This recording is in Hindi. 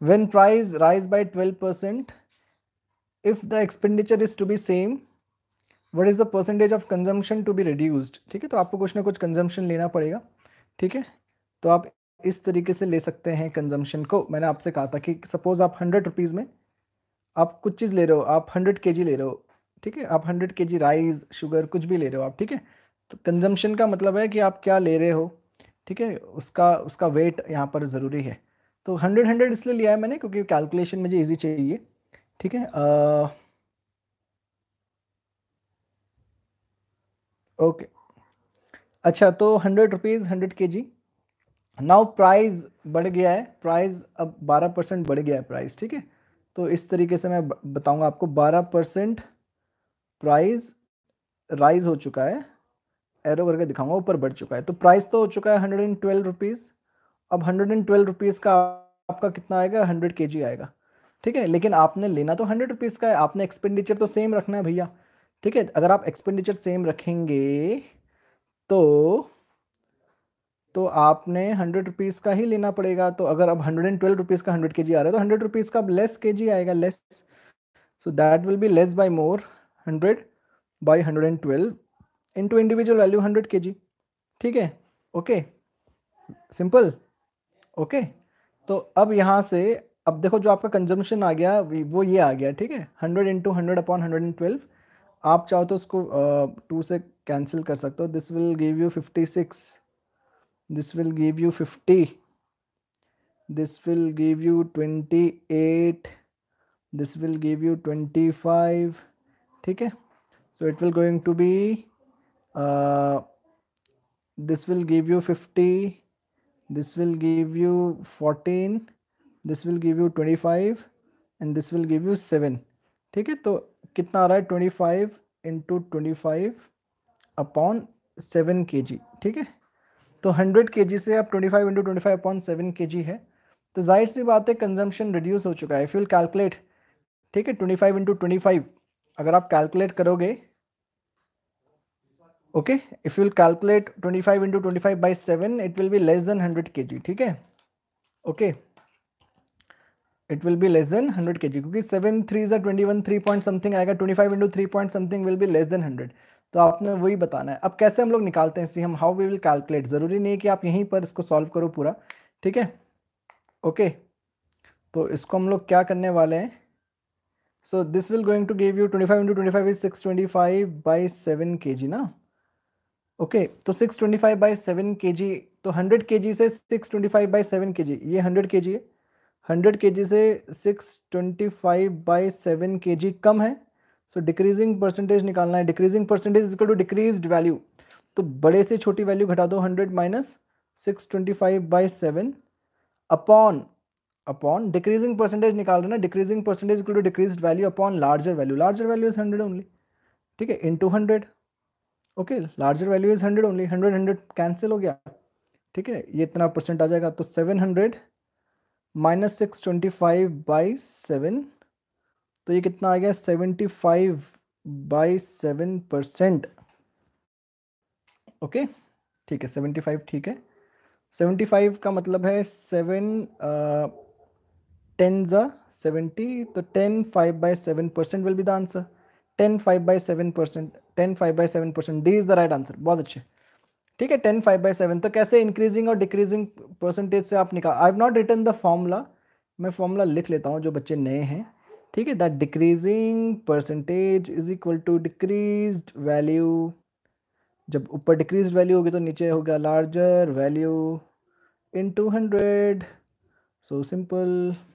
When price rise by 12%, if the expenditure is to be same, what is the percentage of consumption to be reduced ठीक है तो आपको कुछ ना कुछ कंजम्पशन लेना पड़ेगा ठीक है तो आप इस तरीके से ले सकते हैं कंजम्पशन को मैंने आपसे कहा था कि सपोज़ आप हंड्रेड रुपीज़ में आप कुछ चीज़ ले रहे हो आप हंड्रेड के ले रहे हो ठीक है आप हंड्रेड के राइस शुगर कुछ भी ले रहे हो आप ठीक है तो कंजम्पशन का मतलब है कि आप क्या ले रहे हो ठीक है उसका उसका वेट यहाँ पर ज़रूरी है तो हंड्रेड हंड्रेड इसलिए लिया है मैंने क्योंकि कैलकुलेशन मुझे ईजी चाहिए ठीक है ओके अच्छा तो हंड्रेड रुपीज़ हंड्रेड के जी नाउ प्राइस बढ़ गया है प्राइस अब बारह परसेंट बढ़ गया है प्राइस ठीक है तो इस तरीके से मैं बताऊंगा आपको बारह परसेंट प्राइज राइज हो चुका है एरो करके दिखाऊंगा ऊपर बढ़ चुका है तो प्राइस तो हो चुका है हंड्रेड एंड ट्वेल्व रुपीज़ अब हंड्रेड एंड ट्वेल्व रुपीज़ का आपका कितना आएगा हंड्रेड के जी आएगा ठीक है लेकिन आपने लेना तो हंड्रेड रुपीज़ का है आपने एक्सपेंडिचर तो सेम रखना है भैया ठीक है अगर आप एक्सपेंडिचर सेम रखेंगे तो तो आपने हंड्रेड रुपीज़ का ही लेना पड़ेगा तो अगर अब हंड्रेड एंड ट्वेल्व रुपीज़ का हंड्रेड के जी आ रहा है तो हंड्रेड रुपीज़ का लेस के जी आएगा less so that will be less by more hundred by hundred and twelve into individual value hundred K G ठीक है ओके सिंपल ओके तो अब यहाँ से अब देखो जो आपका कंजम्पशन आ गया वो ये आ गया ठीक है hundred into hundred upon hundred and twelve आप चाहो तो उसको टू uh, से कैंसिल कर सकते हो this will give you fifty six this will give you fifty this will give you twenty eight this will give you twenty five ठीक है so it will going to be this will give you 50 this will give you 14 this will give you 25 and this will give you 7 ठीक है तो कितना आ रहा है 25 into 25 upon 7 kg ठीक है तो 100 kg से आप 25 into 25 upon 7 kg है तो जाहिर सी बात है consumption reduce हो चुका है if you calculate ठीक है 25 into 25 अगर आप calculate करोगे okay if you calculate twenty five into twenty five it will be less than hundred K G ठीक है okay it will be less than hundred K G क्योंकि सेवन थ्री या 21 वन थ्री पॉइंट समथिंग आएगा twenty five into three point something will be less than hundred तो आपने वही बताना है अब कैसे हम लोग निकालते हैं सी हम हाउ वी विल कैलकुलेट जरूरी नहीं है कि आप यहीं पर इसको सॉल्व करो पूरा ठीक है ओके तो इसको हम लोग क्या करने वाले हैं so this will going to give you 25 five into twenty five is six twenty five by ना ओके तो 625 ट्वेंटी फाइव बाई सेवन के जी तो 100 के जी से 625 ट्वेंटी फाइव बाई सेवन के जी ये 100 के जी है 100 के जी से 625 ट्वेंटी फाइव बाई सेवन के जी कम है सो डिक्रीजिंग परसेंटेज निकालना है decreasing percentage is equal to decrease value तो बड़े से छोटी वैल्यू घटा दो hundred minus six twenty five by seven upon upon decreasing percentage निकाल रहे ना decreasing percentage equal to decrease value upon larger value larger value is hundred only ठीक है two hundred okay larger value is hundred only hundred hundred cancel हो गया ठीक है ये इतना परसेंट आ जाएगा तो seven hundred minus six twenty five by seven तो ये कितना आ गया seventy five by seven percent okay ठीक है सेवेंटी फाइव ठीक है सेवेंटी फाइव का मतलब है सेवन टेन ज़ा सेवेंटी तो ten five by seven percent will be the answer ten five by seven percent ten five by seven percent D is the right answer बहुत अच्छे ठीक है टेन फाइव बाई सेवन तो कैसे इंक्रीजिंग और डिक्रीजिंग परसेंटेज से आप निकाल I have not written the formula मैं फॉर्मूला लिख लेता हूँ जो बच्चे नए हैं ठीक है that decreasing percentage is equal to decrease value जब ऊपर डिक्रीज वैल्यू होगी तो नीचे हो गया larger value into hundred so simple